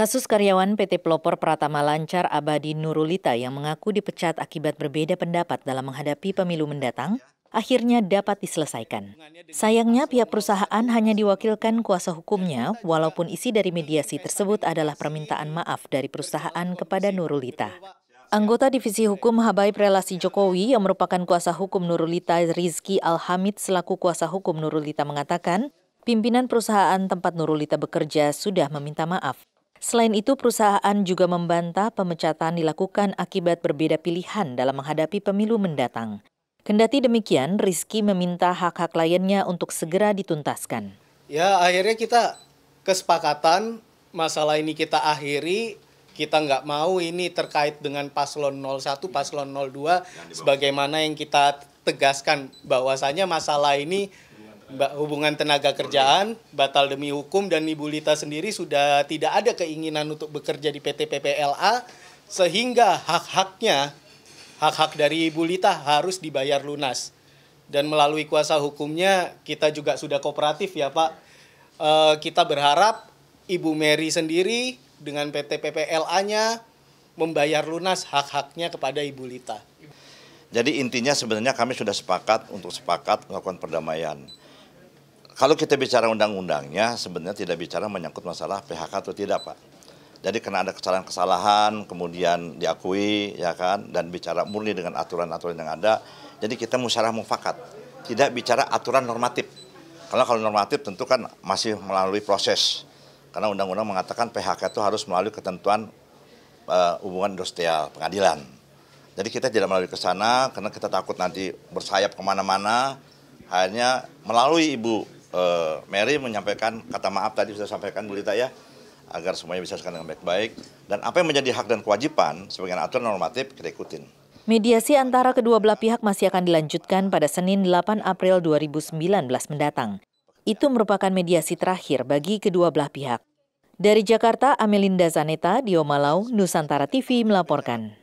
Kasus karyawan PT Pelopor Pratama Lancar Abadi Nurulita yang mengaku dipecat akibat berbeda pendapat dalam menghadapi pemilu mendatang, akhirnya dapat diselesaikan. Sayangnya pihak perusahaan hanya diwakilkan kuasa hukumnya walaupun isi dari mediasi tersebut adalah permintaan maaf dari perusahaan kepada Nurulita. Anggota Divisi Hukum Habaib Relasi Jokowi yang merupakan kuasa hukum Nurulita Rizki Alhamid selaku kuasa hukum Nurulita mengatakan, pimpinan perusahaan tempat Nurulita bekerja sudah meminta maaf. Selain itu, perusahaan juga membantah pemecatan dilakukan akibat berbeda pilihan dalam menghadapi pemilu mendatang. Kendati demikian, Rizky meminta hak-hak kliennya untuk segera dituntaskan. Ya, akhirnya kita kesepakatan masalah ini kita akhiri. Kita nggak mau ini terkait dengan paslon 01, paslon 02, sebagaimana yang kita tegaskan bahwasanya masalah ini hubungan tenaga kerjaan batal demi hukum dan Ibu Lita sendiri sudah tidak ada keinginan untuk bekerja di PT PPLA sehingga hak-haknya hak-hak dari Ibu Lita harus dibayar lunas dan melalui kuasa hukumnya kita juga sudah kooperatif ya Pak e, kita berharap Ibu Mary sendiri dengan PT PPLA-nya membayar lunas hak-haknya kepada Ibu Lita. Jadi intinya sebenarnya kami sudah sepakat untuk sepakat melakukan perdamaian. Kalau kita bicara undang-undangnya, sebenarnya tidak bicara menyangkut masalah PHK atau tidak, Pak. Jadi karena ada kesalahan-kesalahan, kemudian diakui, ya kan, dan bicara murni dengan aturan-aturan yang ada. Jadi kita musyawarah mufakat, tidak bicara aturan normatif. Karena kalau normatif tentu kan masih melalui proses. Karena undang-undang mengatakan PHK itu harus melalui ketentuan uh, hubungan industrial pengadilan. Jadi kita tidak melalui ke sana karena kita takut nanti bersayap kemana-mana. Hanya melalui ibu uh, Mary menyampaikan kata maaf tadi sudah sampaikan Bu Lita ya agar semuanya bisa sekarang baik-baik dan apa yang menjadi hak dan kewajiban sebagai aturan normatif kita ikutin. Mediasi antara kedua belah pihak masih akan dilanjutkan pada Senin 8 April 2019 mendatang. Itu merupakan mediasi terakhir bagi kedua belah pihak. Dari Jakarta, Amelinda Zaneta, Diomalau, Nusantara TV melaporkan.